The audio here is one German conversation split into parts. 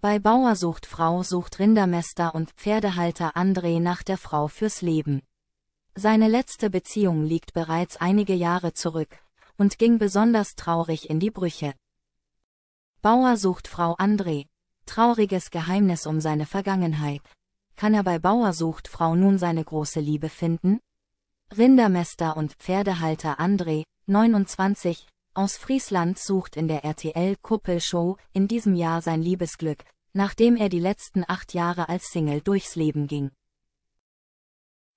Bei Bauer sucht Frau sucht Rindermester und Pferdehalter André nach der Frau fürs Leben. Seine letzte Beziehung liegt bereits einige Jahre zurück und ging besonders traurig in die Brüche. Bauer sucht Frau André. Trauriges Geheimnis um seine Vergangenheit. Kann er bei Bauer sucht Frau nun seine große Liebe finden? Rindermester und Pferdehalter André, 29, aus Friesland sucht in der RTL-Kuppelshow in diesem Jahr sein Liebesglück, nachdem er die letzten acht Jahre als Single durchs Leben ging.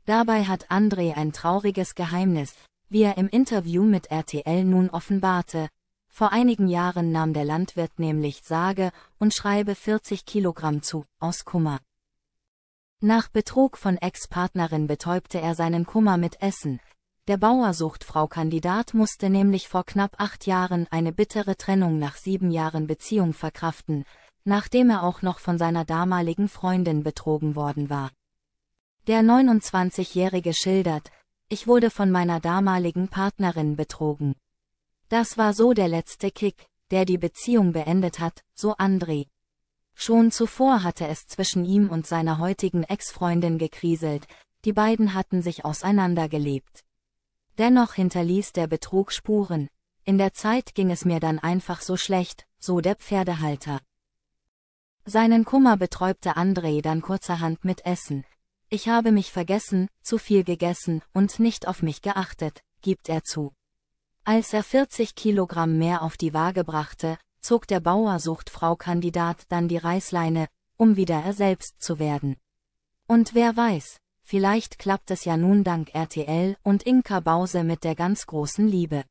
Dabei hat André ein trauriges Geheimnis, wie er im Interview mit RTL nun offenbarte. Vor einigen Jahren nahm der Landwirt nämlich sage und schreibe 40 Kilogramm zu, aus Kummer. Nach Betrug von Ex-Partnerin betäubte er seinen Kummer mit Essen, der Bauersuchtfrau-Kandidat musste nämlich vor knapp acht Jahren eine bittere Trennung nach sieben Jahren Beziehung verkraften, nachdem er auch noch von seiner damaligen Freundin betrogen worden war. Der 29-Jährige schildert, ich wurde von meiner damaligen Partnerin betrogen. Das war so der letzte Kick, der die Beziehung beendet hat, so André. Schon zuvor hatte es zwischen ihm und seiner heutigen Ex-Freundin gekriselt, die beiden hatten sich auseinandergelebt. Dennoch hinterließ der Betrug Spuren. In der Zeit ging es mir dann einfach so schlecht, so der Pferdehalter. Seinen Kummer betäubte André dann kurzerhand mit Essen. Ich habe mich vergessen, zu viel gegessen und nicht auf mich geachtet, gibt er zu. Als er 40 Kilogramm mehr auf die Waage brachte, zog der Bauersuchtfrau-Kandidat dann die Reißleine, um wieder er selbst zu werden. Und wer weiß, Vielleicht klappt es ja nun dank RTL und Inka Bause mit der ganz großen Liebe.